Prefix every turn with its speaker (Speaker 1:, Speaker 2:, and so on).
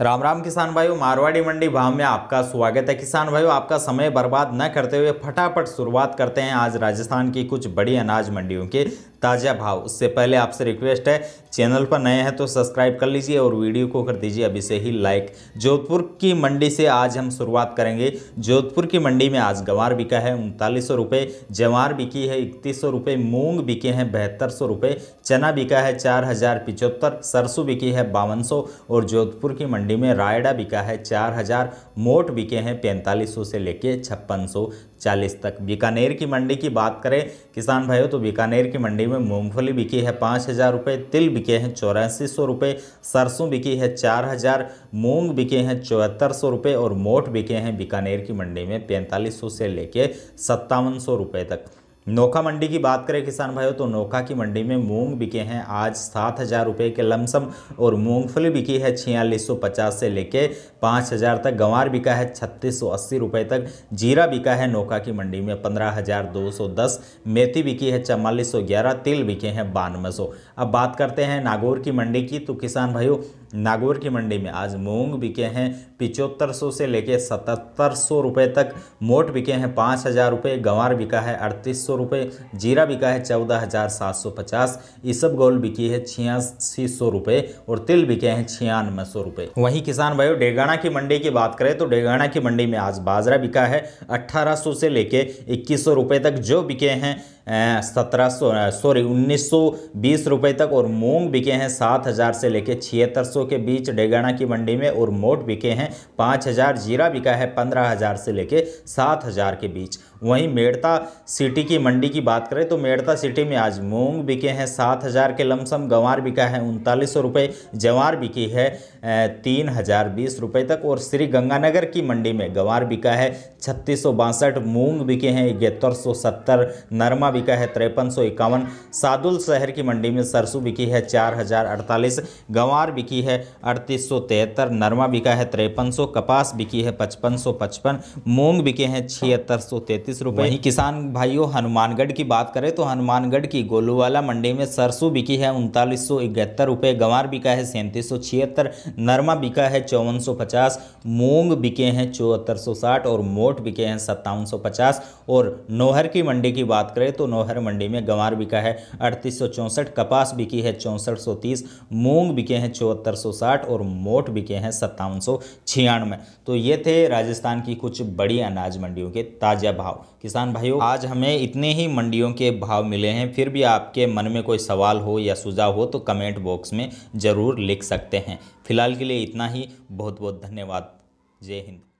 Speaker 1: राम राम किसान भाइयों मारवाड़ी मंडी भाव में आपका स्वागत है किसान भाइयों आपका समय बर्बाद न करते हुए फटाफट शुरुआत करते हैं आज राजस्थान की कुछ बड़ी अनाज मंडियों के ताज़ा भाव उससे पहले आपसे रिक्वेस्ट है चैनल पर नए हैं तो सब्सक्राइब कर लीजिए और वीडियो को कर दीजिए अभी से ही लाइक जोधपुर की मंडी से आज हम शुरुआत करेंगे जोधपुर की मंडी में आज गंवार बिका है उनतालीस सौ रुपये जवार बिकी है इकतीस सौ रुपये मूंग बिके हैं बहत्तर सौ रुपये चना बिका है चार हज़ार पिचहत्तर सरसों बिकी है बावन सौ और जोधपुर की मंडी में रायडा बिका है चार हज़ार मोट बिके हैं पैंतालीस सौ से लेके छप्पन सौ चालीस तक बीकानेर की मंडी की बात करें किसान भाइयों तो बीकानेर की मंडी में मूंगफली बिकी है पाँच हज़ार रुपये तिल बिके हैं चौरासी सौ रुपये सरसों बिकी है चार हज़ार मूंग बिके हैं चौहत्तर सौ रुपये और मोट बिके हैं बीकानेर की मंडी में पैंतालीस सौ से लेके सत्तावन सौ रुपये तक नोखा मंडी की बात करें किसान भाइयों तो नोखा की मंडी में मूंग बिके हैं आज सात हज़ार रुपये के लमसम और मूंगफली बिकी है छियालीस सौ पचास से लेके पाँच हज़ार तक गंवार बिका है छत्तीस सौ अस्सी रुपये तक जीरा बिका है नोखा की मंडी में पंद्रह हज़ार दो सौ दस मेथी बिकी है चवालीस सौ ग्यारह तिल बिके हैं बानवे सौ अब बात करते हैं नागौर की मंडी की तो किसान भाइयों नागौर की मंडी में आज मूंग बिके हैं पिचहत्तर सौ से लेके सतहत्तर सौ रुपये तक मोट बिके हैं पाँच हज़ार रुपये गंवार बिका है अड़तीस सौ सौ रुपये जीरा बिका है चौदह हज़ार सात सौ पचास इसब गोल बिकी है छियासी सौ रुपये और तिल बिके हैं छियानवे सौ रुपये वहीं किसान भाइयों डेगाना की मंडी की बात करें तो डेगाना की मंडी में आज बाजरा बिका है अट्ठारह से लेके इक्कीस सौ तक जो बिके हैं सत्रह सौ सॉरी उन्नीस सौ बीस रुपये तक और मूंग बिके हैं सात हज़ार से लेकर छिहत्तर सौ के बीच डेगाना की मंडी में और मोट बिके हैं पाँच हज़ार जीरा बिका है पंद्रह हज़ार से लेकर सात हज़ार के बीच वहीं मेड़ता सिटी की मंडी की बात करें तो मेड़ता सिटी में आज मूंग बिके हैं सात हज़ार के लमसम गंवार बिका है उनतालीस सौ रुपये जवार बिकी है तीन हज़ार बीस रुपये तक और श्री गंगानगर की मंडी में गंवार बिका है छत्तीस सौ बासठ मूँग बिके हैं इकहत्तर सौ सत्तर नरमा बिका है तिरपन सौ इक्यावन सादुल शहर की मंडी में सरसों बिकी है चार हजार अड़तालीस गंवार बिकी है अड़तीस सौ तिहत्तर नरमा बिका है तिरपन सौ कपास बिकी है पचपन सौ पचपन मूंग बिके हैं छिहत्तर सौ तैंतीस रुपये वहीं किसान भाइयों हनुमानगढ़ की बात करें तो हनुमानगढ़ की गोलूवाला मंडी में सरसों बिकी है उनतालीस सौ इकहत्तर रुपये गंवार बिका है सैंतीस सौ छिहत्तर नरमा बिका है चौवन सौ पचास मूंग बिके हैं चौहत्तर सौ साठ और मोट बिके हैं सत्तावन सौ पचास और नोहर की मंडी की बात करें तो तो नोहर मंडी में गंवार बिका है अड़तीस कपास बिकी है चौंसठ मूंग बिके हैं चौहत्तर और मोट बिके हैं सत्तावन तो ये थे राजस्थान की कुछ बड़ी अनाज मंडियों के ताज़ा भाव किसान भाइयों आज हमें इतने ही मंडियों के भाव मिले हैं फिर भी आपके मन में कोई सवाल हो या सुझाव हो तो कमेंट बॉक्स में ज़रूर लिख सकते हैं फिलहाल के लिए इतना ही बहुत बहुत धन्यवाद जय हिंद